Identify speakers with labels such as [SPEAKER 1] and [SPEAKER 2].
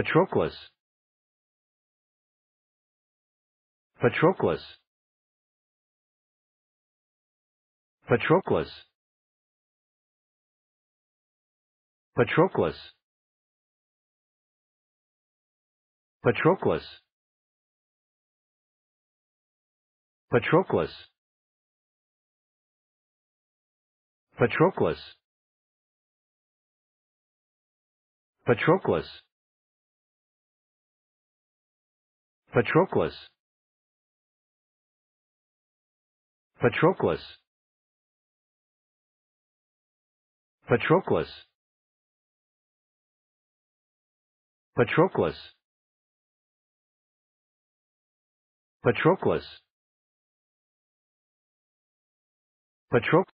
[SPEAKER 1] Patroclus Patroclus Patroclus Patroclus Patroclus Patroclus Patroclus Patroclus Patroclus Patroclus Patroclus Patroclus Patroclus Patroclus